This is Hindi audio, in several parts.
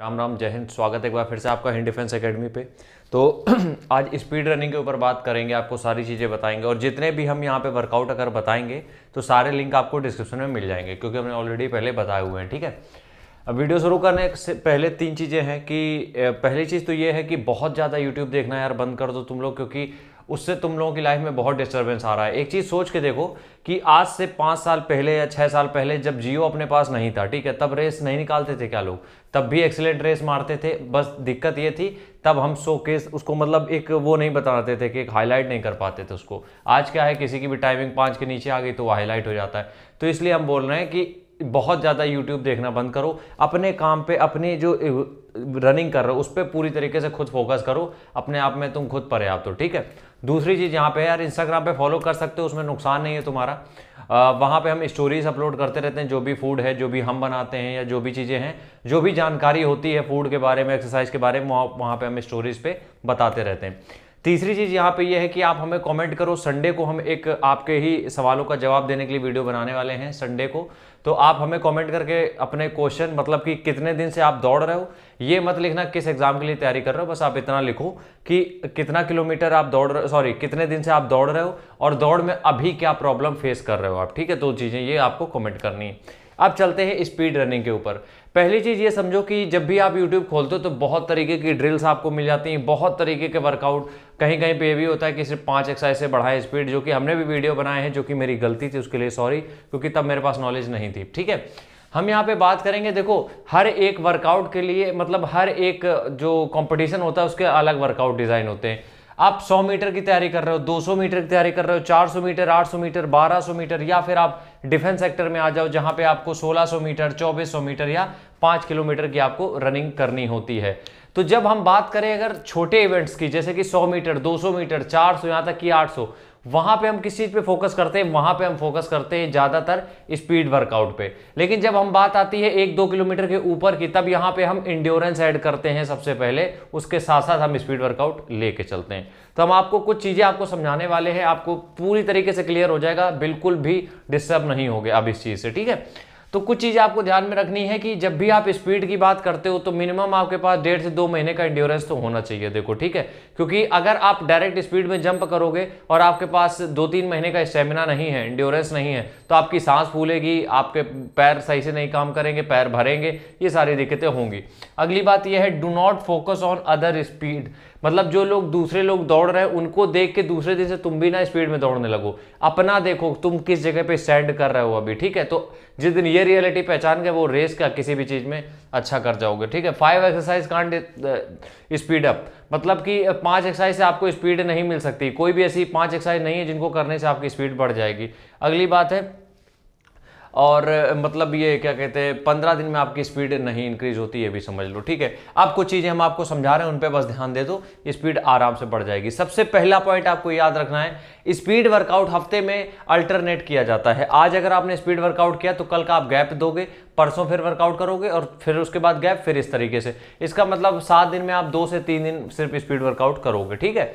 राम राम जय हिंद स्वागत है एक बार फिर से आपका हिंद डिफेंस एकेडमी पे तो आज स्पीड रनिंग के ऊपर बात करेंगे आपको सारी चीज़ें बताएंगे और जितने भी हम यहाँ पे वर्कआउट अगर बताएंगे तो सारे लिंक आपको डिस्क्रिप्शन में मिल जाएंगे क्योंकि हमने ऑलरेडी पहले बताए हुए हैं ठीक है अब वीडियो शुरू करने से पहले तीन चीज़ें हैं कि पहली चीज़ तो ये है कि बहुत ज़्यादा यूट्यूब देखना यार बंद कर दो तुम लोग क्योंकि उससे तुम लोगों की लाइफ में बहुत डिस्टर्बेंस आ रहा है एक चीज़ सोच के देखो कि आज से पाँच साल पहले या छः साल पहले जब जियो अपने पास नहीं था ठीक है तब रेस नहीं निकालते थे क्या लोग तब भी एक्सीलेंट रेस मारते थे बस दिक्कत ये थी तब हम सो केस उसको मतलब एक वो नहीं बताते थे कि एक हाईलाइट नहीं कर पाते थे उसको आज क्या है किसी की भी टाइमिंग पाँच के नीचे आ गई तो वो हाईलाइट हो जाता है तो इसलिए हम बोल रहे हैं कि बहुत ज़्यादा यूट्यूब देखना बंद करो अपने काम पे अपनी जो रनिंग कर रहे हो उस पर पूरी तरीके से खुद फोकस करो अपने आप में तुम खुद पर्याप्त हो ठीक है दूसरी चीज़ यहाँ पे यार इंस्टाग्राम पे फॉलो कर सकते हो उसमें नुकसान नहीं है तुम्हारा आ, वहाँ पे हम स्टोरीज अपलोड करते रहते हैं जो भी फूड है जो भी हम बनाते हैं या जो भी चीज़ें हैं जो भी जानकारी होती है फूड के बारे में एक्सरसाइज के बारे में वहाँ पर हम स्टोरीज पर बताते रहते हैं तीसरी चीज़ यहाँ पे ये यह है कि आप हमें कमेंट करो संडे को हम एक आपके ही सवालों का जवाब देने के लिए वीडियो बनाने वाले हैं संडे को तो आप हमें कमेंट करके अपने क्वेश्चन मतलब कि कितने दिन से आप दौड़ रहे हो ये मत लिखना किस एग्ज़ाम के लिए तैयारी कर रहे हो बस आप इतना लिखो कि कितना किलोमीटर आप दौड़ रहे सॉरी कितने दिन से आप दौड़ रहे हो और दौड़ में अभी क्या प्रॉब्लम फेस कर रहे हो आप ठीक है दो तो चीज़ें ये आपको कॉमेंट करनी है अब चलते हैं स्पीड रनिंग के ऊपर पहली चीज़ ये समझो कि जब भी आप YouTube खोलते हो तो बहुत तरीके की ड्रिल्स आपको मिल जाती हैं बहुत तरीके के वर्कआउट कहीं कहीं पे ये भी होता है कि सिर्फ पाँच एक्साइज से बढ़ाए स्पीड जो कि हमने भी वीडियो बनाए हैं जो कि मेरी गलती थी उसके लिए सॉरी क्योंकि तब मेरे पास नॉलेज नहीं थी ठीक है हम यहाँ पे बात करेंगे देखो हर एक वर्कआउट के लिए मतलब हर एक जो कंपटीशन होता है उसके अलग वर्कआउट डिज़ाइन होते हैं आप 100 मीटर की तैयारी कर रहे हो 200 मीटर की तैयारी कर रहे हो 400 मीटर 800 मीटर 1200 मीटर या फिर आप डिफेंस सेक्टर में आ जाओ जहां पे आपको 1600 मीटर 2400 मीटर या 5 किलोमीटर की आपको रनिंग करनी होती है तो जब हम बात करें अगर छोटे इवेंट्स की जैसे कि 100 मीटर 200 मीटर 400 यहाँ तक कि 800 वहां पे हम किस चीज़ पे फोकस करते हैं वहां पे हम फोकस करते हैं ज़्यादातर स्पीड वर्कआउट पे लेकिन जब हम बात आती है एक दो किलोमीटर के ऊपर की तब यहां पे हम इंड्योरेंस ऐड करते हैं सबसे पहले उसके साथ साथ हम स्पीड वर्कआउट लेके चलते हैं तो हम आपको कुछ चीज़ें आपको समझाने वाले हैं आपको पूरी तरीके से क्लियर हो जाएगा बिल्कुल भी डिस्टर्ब नहीं होगे अब इस चीज़ से ठीक है तो कुछ चीज़ें आपको ध्यान में रखनी है कि जब भी आप स्पीड की बात करते हो तो मिनिमम आपके पास डेढ़ से दो महीने का इंड्योरेंस तो होना चाहिए देखो ठीक है क्योंकि अगर आप डायरेक्ट स्पीड में जंप करोगे और आपके पास दो तीन महीने का स्टेमिना नहीं है इंड्योरेंस नहीं है तो आपकी सांस फूलेगी आपके पैर सही से नहीं काम करेंगे पैर भरेंगे ये सारी दिक्कतें होंगी अगली बात यह है do not focus on other speed मतलब जो लोग दूसरे लोग दौड़ रहे हैं उनको देख के दूसरे दिन से तुम भी ना स्पीड में दौड़ने लगो अपना देखो तुम किस जगह पे स्टैंड कर रहे हो अभी ठीक है तो जिस दिन ये रियलिटी पहचान के वो रेस का किसी भी चीज़ में अच्छा कर जाओगे ठीक है five exercise can speed up मतलब कि uh, पांच एक्सरसाइज से आपको स्पीड नहीं मिल सकती कोई भी ऐसी पांच एक्सरसाइज नहीं है जिनको करने से आपकी स्पीड बढ़ जाएगी अगली बात है और मतलब ये क्या कहते हैं पंद्रह दिन में आपकी स्पीड नहीं इंक्रीज होती ये भी समझ लो ठीक है अब कुछ चीज़ें हम आपको समझा रहे हैं उन पर बस ध्यान दे दो स्पीड आराम से बढ़ जाएगी सबसे पहला पॉइंट आपको याद रखना है स्पीड वर्कआउट हफ्ते में अल्टरनेट किया जाता है आज अगर आपने स्पीड वर्कआउट किया तो कल का आप गैप दोगे परसों फिर वर्कआउट करोगे और फिर उसके बाद गैप फिर इस तरीके से इसका मतलब सात दिन में आप दो से तीन दिन सिर्फ स्पीड वर्कआउट करोगे ठीक है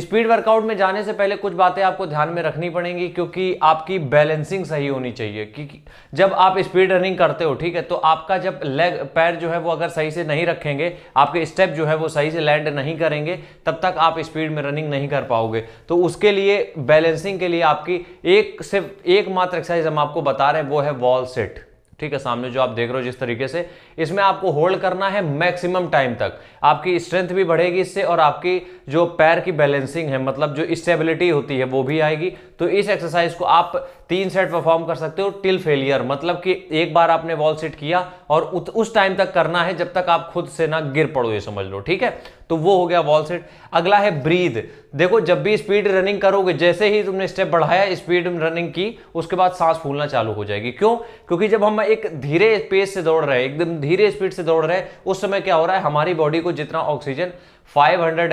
स्पीड वर्कआउट में जाने से पहले कुछ बातें आपको ध्यान में रखनी पड़ेंगी क्योंकि आपकी बैलेंसिंग सही होनी चाहिए कि जब आप स्पीड रनिंग करते हो ठीक है तो आपका जब लेग पैर जो है वो अगर सही से नहीं रखेंगे आपके स्टेप जो है वो सही से लैंड नहीं करेंगे तब तक आप स्पीड में रनिंग नहीं कर पाओगे तो उसके लिए बैलेंसिंग के लिए आपकी एक सिर्फ एकमात्र एक्सरसाइज हम आपको बता रहे हैं वो है वॉल सेट ठीक है सामने जो आप देख रहे हो जिस तरीके से इसमें आपको होल्ड करना है मैक्सिमम टाइम तक आपकी स्ट्रेंथ भी बढ़ेगी इससे और आपकी जो पैर की बैलेंसिंग है मतलब जो स्टेबिलिटी होती है वो भी आएगी तो इस एक्सरसाइज को आप तीन सेट परफॉर्म कर सकते हो टिल फेलियर मतलब कि एक बार आपने वॉल सेट किया और उत, उस टाइम तक करना है जब तक आप खुद से ना गिर पड़ो ये समझ लो ठीक है तो वो हो गया वॉल सेट अगला है ब्रीद देखो जब भी स्पीड रनिंग करोगे जैसे ही तुमने स्टेप बढ़ाया स्पीड रनिंग की उसके बाद सांस फूलना चालू हो जाएगी क्यों क्योंकि जब हम एक धीरे पेस से दौड़ रहे एकदम धीरे स्पीड से दौड़ रहे उस समय क्या हो रहा है हमारी बॉडी को जितना ऑक्सीजन 500 हंड्रेड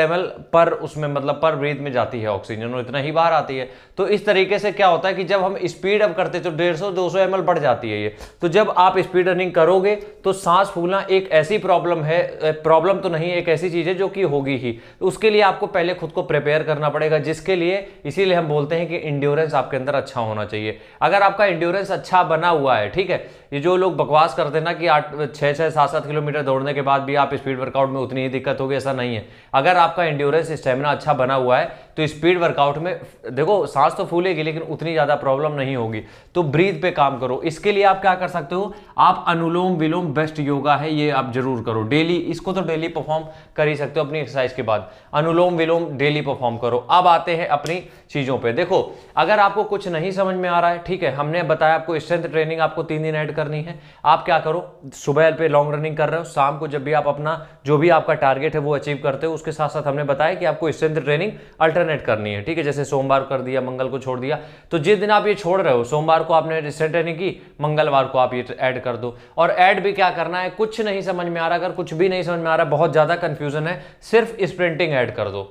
पर उसमें मतलब पर ब्रीथ में जाती है ऑक्सीजन और इतना ही बाहर आती है तो इस तरीके से क्या होता है कि जब हम स्पीड अप करते तो 150 200 सौ बढ़ जाती है ये तो जब आप स्पीड रनिंग करोगे तो सांस फूलना एक ऐसी प्रॉब्लम है प्रॉब्लम तो नहीं एक ऐसी चीज़ है जो कि होगी ही तो उसके लिए आपको पहले खुद को प्रिपेयर करना पड़ेगा जिसके लिए इसीलिए हम बोलते हैं कि इंड्योरेंस आपके अंदर अच्छा होना चाहिए अगर आपका इंड्योरेंस अच्छा बना हुआ है ठीक है ये जो लोग बकवास करते हैं ना कि आठ छः छः सात सात किलोमीटर दौड़ने के बाद भी आप स्पीड वर्कआउट में उतनी ही दिक्कत होगी ऐसा नहीं है अगर आपका इंड्योरेंस स्टेमिना अच्छा बना हुआ है तो स्पीड वर्कआउट में देखो सांस तो फूलेगी लेकिन उतनी ज़्यादा प्रॉब्लम नहीं होगी तो ब्रीथ पे काम करो इसके लिए आप क्या कर सकते हो आप अनुलोम विलोम बेस्ट योगा है ये आप जरूर करो डेली इसको तो डेली परफॉर्म कर ही सकते हो अपनी एक्सरसाइज के बाद अनुलोम विलोम डेली परफॉर्म करो अब आते हैं अपनी चीज़ों पर देखो अगर आपको कुछ नहीं समझ में आ रहा है ठीक है हमने बताया आपको स्ट्रेंथ ट्रेनिंग आपको तीन दिन ऐड करनी है आप क्या करो सुबह पे लॉन्ग रनिंग कर रहे हो शाम को जब भी आप अपना जो भी आपका टारगेट है वो अचीव करते हो उसके साथ साथ हमने बताया कि आपको स्ट्रेंथ ट्रेनिंग अल्टरनेट करनी है ठीक है जैसे सोमवार कर दिया मंगल को छोड़ दिया तो जिस दिन आप ये छोड़ रहे हो सोमवार को आपने स्ट्रेंथ ट्रेनिंग की मंगलवार को आप ये ऐड कर दो और ऐड भी क्या करना है कुछ नहीं समझ में आ रहा अगर कुछ भी नहीं समझ में आ रहा बहुत ज़्यादा कंफ्यूजन है सिर्फ स्प्रिंटिंग ऐड कर दो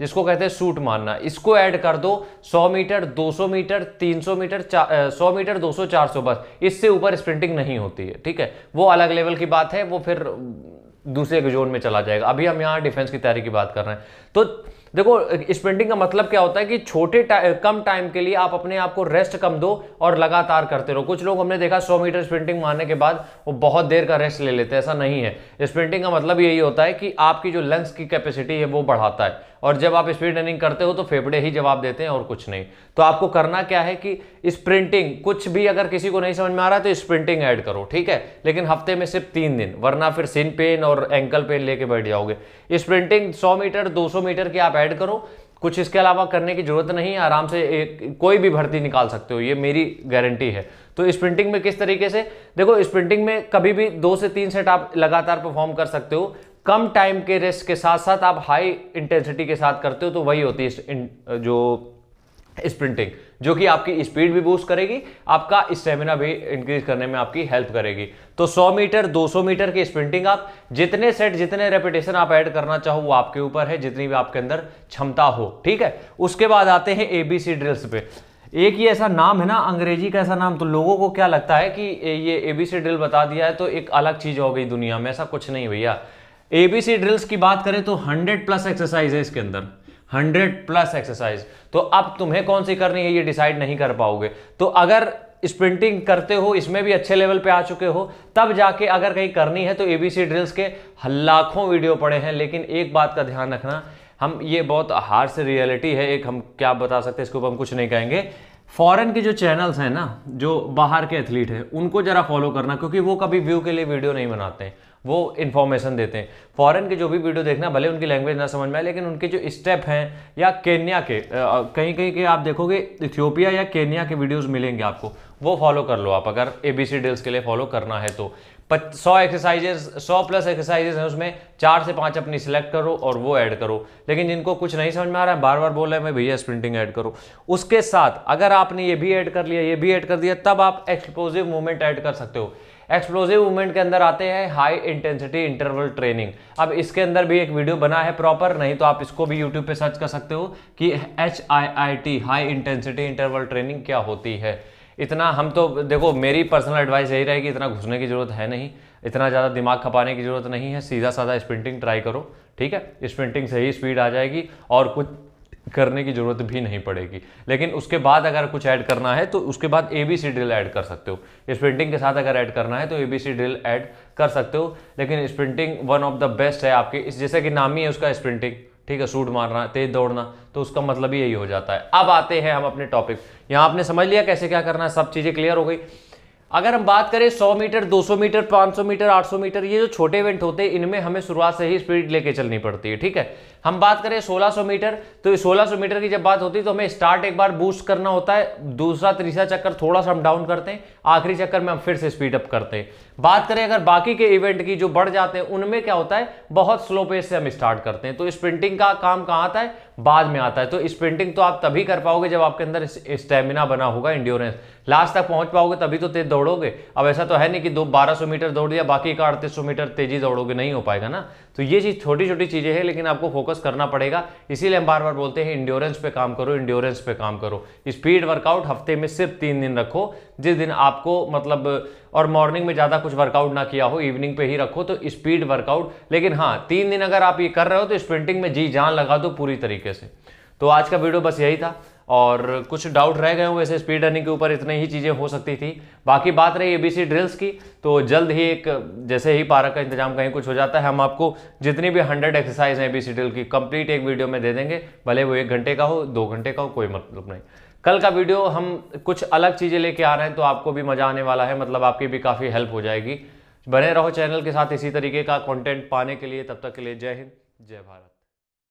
जिसको कहते हैं सूट मारना इसको ऐड कर दो 100 मीटर 200 मीटर 300 मीटर 100 मीटर 200 400 बस इससे ऊपर स्प्रिंटिंग नहीं होती है ठीक है वो अलग लेवल की बात है वो फिर दूसरे के जोन में चला जाएगा अभी हम यहाँ डिफेंस की तैयारी की बात कर रहे हैं तो देखो स्प्रिंटिंग का मतलब क्या होता है कि छोटे टा, कम टाइम के लिए आप अपने आप को रेस्ट कम दो और लगातार करते रहो कुछ लोग हमने देखा 100 मीटर स्प्रिंटिंग मारने के बाद वो बहुत देर का रेस्ट ले लेते हैं ऐसा नहीं है स्प्रिंटिंग का मतलब यही होता है कि आपकी जो लंग्स की कैपेसिटी है वो बढ़ाता है और जब आप स्पीड रनिंग करते हो तो फेफड़े ही जवाब देते हैं और कुछ नहीं तो आपको करना क्या है कि स्प्रिंटिंग कुछ भी अगर किसी को नहीं समझ में आ रहा है तो स्प्रिंटिंग ऐड करो ठीक है लेकिन हफ्ते में सिर्फ तीन दिन वरना फिर सिन पेन और एंकल पेन लेके बैठ जाओगे स्प्रिंटिंग सौ मीटर दो मीटर की आप ऐड करो कुछ इसके अलावा करने की जरूरत नहीं है आराम से एक कोई भी भर्ती निकाल सकते हो ये मेरी गारंटी है तो स्प्रिंटिंग में किस तरीके से देखो स्प्रिंटिंग में कभी भी दो से तीन सेट आप लगातार परफॉर्म कर सकते हो कम टाइम के रेस्ट के साथ साथ आप हाई इंटेंसिटी के साथ करते हो तो वही होती है जो स्प्रिंटिंग जो कि आपकी स्पीड भी बूस्ट करेगी आपका स्टेमिना भी इंक्रीज करने में आपकी हेल्प करेगी तो 100 मीटर 200 मीटर की स्प्रिंटिंग आप जितने सेट जितने रेपिटेशन आप ऐड करना चाहो वो आपके ऊपर है जितनी भी आपके अंदर क्षमता हो ठीक है उसके बाद आते हैं एबीसी ड्रिल्स पे एक ये ऐसा नाम है ना अंग्रेजी का ऐसा नाम तो लोगों को क्या लगता है कि ये एबीसी ड्रिल बता दिया है तो एक अलग चीज़ हो गई दुनिया में ऐसा कुछ नहीं भैया एबीसी ड्रिल्स की बात करें तो 100 प्लस एक्सरसाइज है इसके अंदर 100 प्लस एक्सरसाइज तो अब तुम्हें कौन सी करनी है ये डिसाइड नहीं कर पाओगे तो अगर स्प्रिंटिंग करते हो इसमें भी अच्छे लेवल पे आ चुके हो तब जाके अगर कहीं करनी है तो एबीसी ड्रिल्स के लाखों वीडियो पड़े हैं लेकिन एक बात का ध्यान रखना हम ये बहुत से रियलिटी है एक हम क्या बता सकते हैं इसके ऊपर हम कुछ नहीं कहेंगे फॉरेन के जो चैनल्स हैं ना जो बाहर के एथलीट हैं उनको ज़रा फॉलो करना क्योंकि वो कभी व्यू के लिए वीडियो नहीं बनाते हैं वो इन्फॉर्मेशन देते हैं फॉरेन के जो भी वीडियो देखना भले उनकी लैंग्वेज ना समझ में आए लेकिन उनके जो स्टेप हैं या केन्या के कहीं कहीं के आप देखोगे इथियोपिया या केन्या के वीडियोस मिलेंगे आपको वो फॉलो कर लो आप अगर ए बी सी डेल्स के लिए फॉलो करना है तो सौ एक्सरसाइजेज सौ प्लस एक्सरसाइजेज हैं उसमें चार से पाँच अपनी सिलेक्ट करो और वो ऐड करो लेकिन जिनको कुछ नहीं समझ में आ रहा है बार बार बोल रहे हैं मैं भैया स्प्रिंटिंग ऐड करो उसके साथ अगर आपने ये भी ऐड कर लिया ये भी ऐड कर दिया तब आप एक्सप्लोजिव मूवमेंट ऐड कर सकते हो एक्सप्लोजिव मूवमेंट के अंदर आते हैं हाई इंटेंसिटी इंटरवल ट्रेनिंग अब इसके अंदर भी एक वीडियो बना है प्रॉपर नहीं तो आप इसको भी यूट्यूब पे सर्च कर सकते हो कि H I I T high intensity interval training क्या होती है इतना हम तो देखो मेरी पर्सनल एडवाइस यही रहेगी इतना घुसने की ज़रूरत है नहीं इतना ज़्यादा दिमाग खपाने की ज़रूरत नहीं है सीधा साधा स्प्रिंटिंग ट्राई करो ठीक है स्प्रिंटिंग से ही स्पीड आ जाएगी और कुछ करने की ज़रूरत भी नहीं पड़ेगी लेकिन उसके बाद अगर कुछ ऐड करना है तो उसके बाद A B C drill add कर सकते हो स्प्रिंटिंग के साथ अगर ऐड करना है तो A B C drill add कर सकते हो लेकिन sprinting one of the best है आपके इस जैसे कि नाम ही है उसका स्प्रिंटिंग ठीक है सूट मारना तेज दौड़ना तो उसका मतलब ही यही हो जाता है अब आते हैं हम अपने टॉपिक यहाँ आपने समझ लिया कैसे क्या करना है सब चीज़ें क्लियर हो गई अगर हम बात करें 100 मीटर 200 मीटर 500 मीटर 800 मीटर ये जो छोटे इवेंट होते हैं इनमें हमें शुरुआत से ही स्पीड लेके चलनी पड़ती है ठीक है हम बात करें 1600 मीटर तो 1600 मीटर की जब बात होती है तो हमें स्टार्ट एक बार बूस्ट करना होता है दूसरा तीसरा चक्कर थोड़ा सा हम डाउन करते हैं आखिरी चक्कर में हम फिर से स्पीड अप करते हैं बात करें अगर बाकी के इवेंट की जो बढ़ जाते हैं उनमें क्या होता है बहुत स्लो पेस से हम स्टार्ट करते हैं तो स्प्रिंटिंग का काम कहाँ आता है बाद में आता है तो स्प्रिंटिंग तो आप तभी कर पाओगे जब आपके अंदर स्टेमिना बना होगा इंड्योरेंस लास्ट तक पहुंच पाओगे तभी तो तेज दौड़ोगे अब ऐसा तो है नहीं कि दो बारह मीटर दौड़ दिया बाकी का अड़तीस मीटर तेजी दौड़ोगे नहीं हो पाएगा ना तो ये चीज़ छोटी छोटी चीज़ें हैं लेकिन आपको फोकस करना पड़ेगा इसीलिए हम बार बार बोलते हैं इंड्योरेंस पे काम करो इंड्योरेंस पे काम करो स्पीड वर्कआउट हफ्ते में सिर्फ तीन दिन रखो जिस दिन आपको मतलब और मॉर्निंग में ज़्यादा कुछ वर्कआउट ना किया हो इवनिंग पे ही रखो तो स्पीड वर्कआउट लेकिन हाँ तीन दिन अगर आप ये कर रहे हो तो स्प्रिंटिंग में जी जान लगा दो पूरी तरीके से तो आज का वीडियो बस यही था और कुछ डाउट रह गए होंगे स्पीड रनिंग के ऊपर इतनी ही चीज़ें हो सकती थी बाकी बात रही एबीसी ड्रिल्स की तो जल्द ही एक जैसे ही पारक का इंतजाम कहीं कुछ हो जाता है हम आपको जितनी भी हंड्रेड एक्सरसाइज हैं एबीसी ड्रिल की कंप्लीट एक वीडियो में दे देंगे भले वो एक घंटे का हो दो घंटे का हो कोई मतलब नहीं कल का वीडियो हम कुछ अलग चीज़ें लेके आ रहे हैं तो आपको भी मज़ा आने वाला है मतलब आपकी भी काफ़ी हेल्प हो जाएगी बने रहो चैनल के साथ इसी तरीके का कॉन्टेंट पाने के लिए तब तक के लिए जय हिंद जय भारत